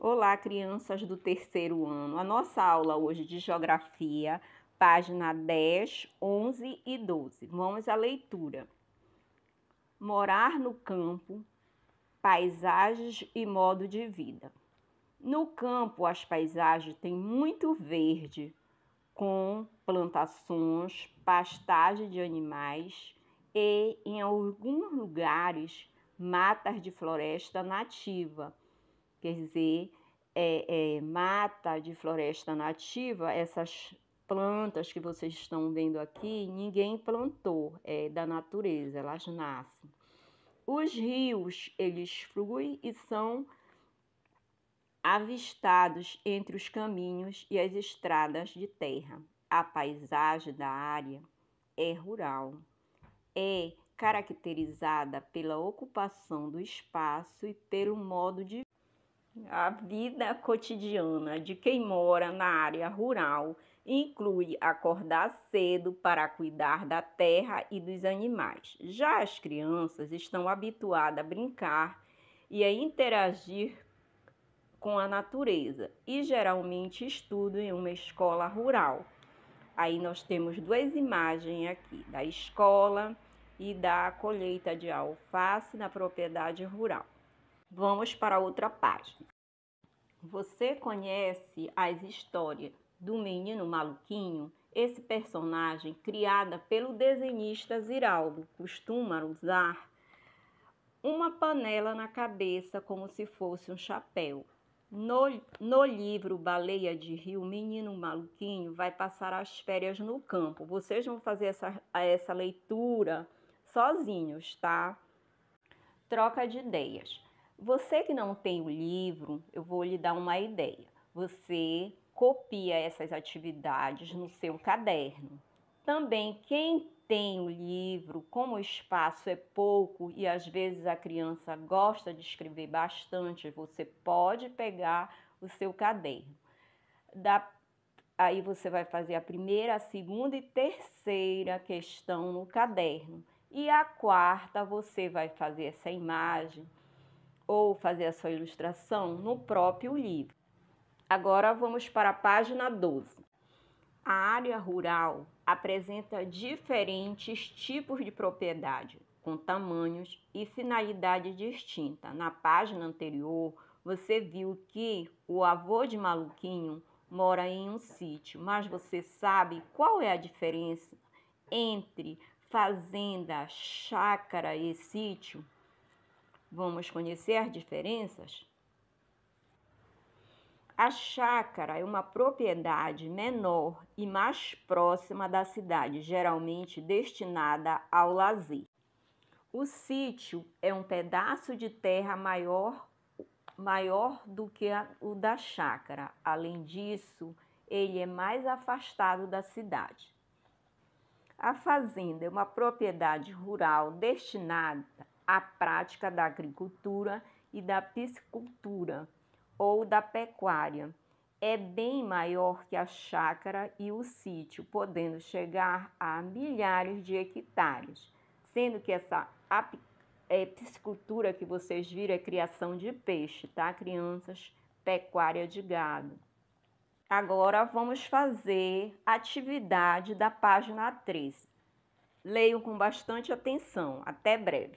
Olá, crianças do terceiro ano. A nossa aula hoje de geografia, página 10, 11 e 12. Vamos à leitura. Morar no campo, paisagens e modo de vida. No campo, as paisagens têm muito verde, com plantações, pastagem de animais e, em alguns lugares, matas de floresta nativa quer dizer, é, é, mata de floresta nativa, essas plantas que vocês estão vendo aqui, ninguém plantou, é da natureza, elas nascem. Os rios, eles fluem e são avistados entre os caminhos e as estradas de terra. A paisagem da área é rural. É caracterizada pela ocupação do espaço e pelo modo de a vida cotidiana de quem mora na área rural inclui acordar cedo para cuidar da terra e dos animais. Já as crianças estão habituadas a brincar e a interagir com a natureza e geralmente estudam em uma escola rural. Aí nós temos duas imagens aqui da escola e da colheita de alface na propriedade rural. Vamos para outra página. Você conhece as histórias do menino maluquinho? Esse personagem, criada pelo desenhista Ziraldo, costuma usar uma panela na cabeça como se fosse um chapéu. No, no livro Baleia de Rio, Menino Maluquinho vai passar as férias no campo. Vocês vão fazer essa, essa leitura sozinhos, tá? Troca de ideias. Você que não tem o livro, eu vou lhe dar uma ideia. Você copia essas atividades no seu caderno. Também quem tem o livro, como o espaço é pouco e às vezes a criança gosta de escrever bastante, você pode pegar o seu caderno. Da, aí você vai fazer a primeira, a segunda e terceira questão no caderno. E a quarta, você vai fazer essa imagem ou fazer a sua ilustração no próprio livro. Agora vamos para a página 12. A área rural apresenta diferentes tipos de propriedade, com tamanhos e finalidade distinta. Na página anterior, você viu que o avô de Maluquinho mora em um sítio, mas você sabe qual é a diferença entre fazenda, chácara e sítio? Vamos conhecer diferenças? A chácara é uma propriedade menor e mais próxima da cidade, geralmente destinada ao lazer. O sítio é um pedaço de terra maior, maior do que o da chácara. Além disso, ele é mais afastado da cidade. A fazenda é uma propriedade rural destinada a prática da agricultura e da piscicultura ou da pecuária. É bem maior que a chácara e o sítio, podendo chegar a milhares de hectares, sendo que essa é, piscicultura que vocês viram é criação de peixe, tá, crianças? Pecuária de gado. Agora vamos fazer atividade da página 3. Leiam com bastante atenção. Até breve.